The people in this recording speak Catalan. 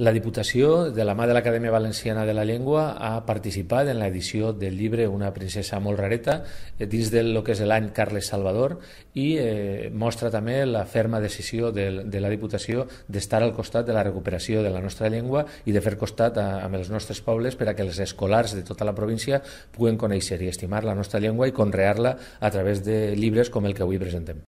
La Diputació, de la mà de l'Acadèmia Valenciana de la Llengua, ha participat en l'edició del llibre Una princesa molt rareta eh, dins del lo que és l'any Carles Salvador i eh, mostra també la ferma decisió de, de la Diputació d'estar al costat de la recuperació de la nostra llengua i de fer costat a, amb els nostres pobles per a que els escolars de tota la província puguen conèixer i estimar la nostra llengua i conrear-la a través de llibres com el que avui presentem.